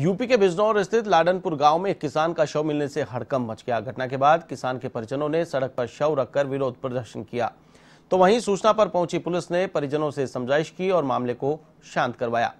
UP के बिजनौर स्थित लाडनपुर गांव में एक किसान का शव मिलने से हड़कम मच गया घटना के बाद किसान के परिजनों ने सड़क पर शव रखकर विरोध प्रदर्शन किया तो वहीं सूचना पर पहुंची पुलिस ने परिजनों से समझाइश की और मामले को शांत करवाया